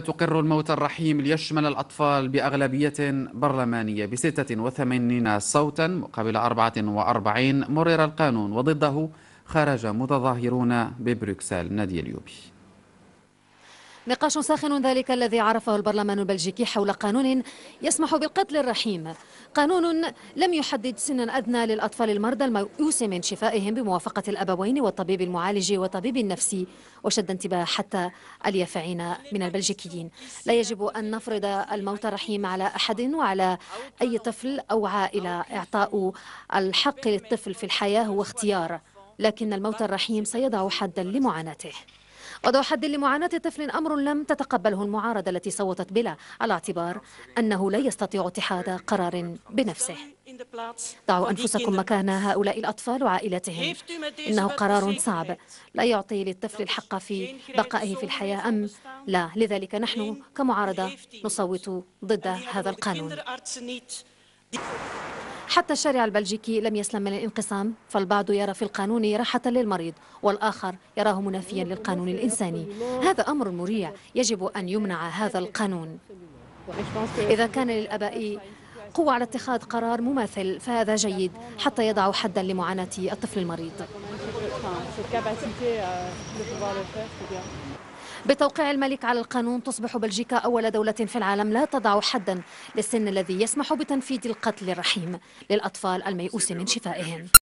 تقر الموت الرحيم ليشمل الأطفال بأغلبية برلمانية ب 86 صوتا مقابل 44 مرر القانون وضده خرج متظاهرون ببروكسل نادي اليوبي نقاش ساخن ذلك الذي عرفه البرلمان البلجيكي حول قانون يسمح بالقتل الرحيم قانون لم يحدد سنا أدنى للأطفال المرضى الميؤوس من شفائهم بموافقة الأبوين والطبيب المعالج والطبيب النفسي وشد انتباه حتى اليافعين من البلجيكيين لا يجب أن نفرض الموت الرحيم على أحد وعلى أي طفل أو عائلة إعطاء الحق للطفل في الحياة هو اختيار لكن الموت الرحيم سيضع حدا لمعاناته وضع حد لمعاناة طفل أمر لم تتقبله المعارضة التي صوتت بلا على اعتبار أنه لا يستطيع اتحاد قرار بنفسه ضعوا أنفسكم مكان هؤلاء الأطفال وعائلتهم إنه قرار صعب لا يعطي للطفل الحق في بقائه في الحياة أم لا لذلك نحن كمعارضة نصوت ضد هذا القانون حتى الشارع البلجيكي لم يسلم من الانقسام فالبعض يرى في القانون راحة للمريض والآخر يراه منافيا للقانون الإنساني هذا أمر مريع يجب أن يمنع هذا القانون إذا كان للأباء قوة على اتخاذ قرار مماثل فهذا جيد حتى يضعوا حدا لمعاناة الطفل المريض بتوقيع الملك على القانون تصبح بلجيكا أول دولة في العالم لا تضع حدا للسن الذي يسمح بتنفيذ القتل الرحيم للأطفال الميؤوس من شفائهم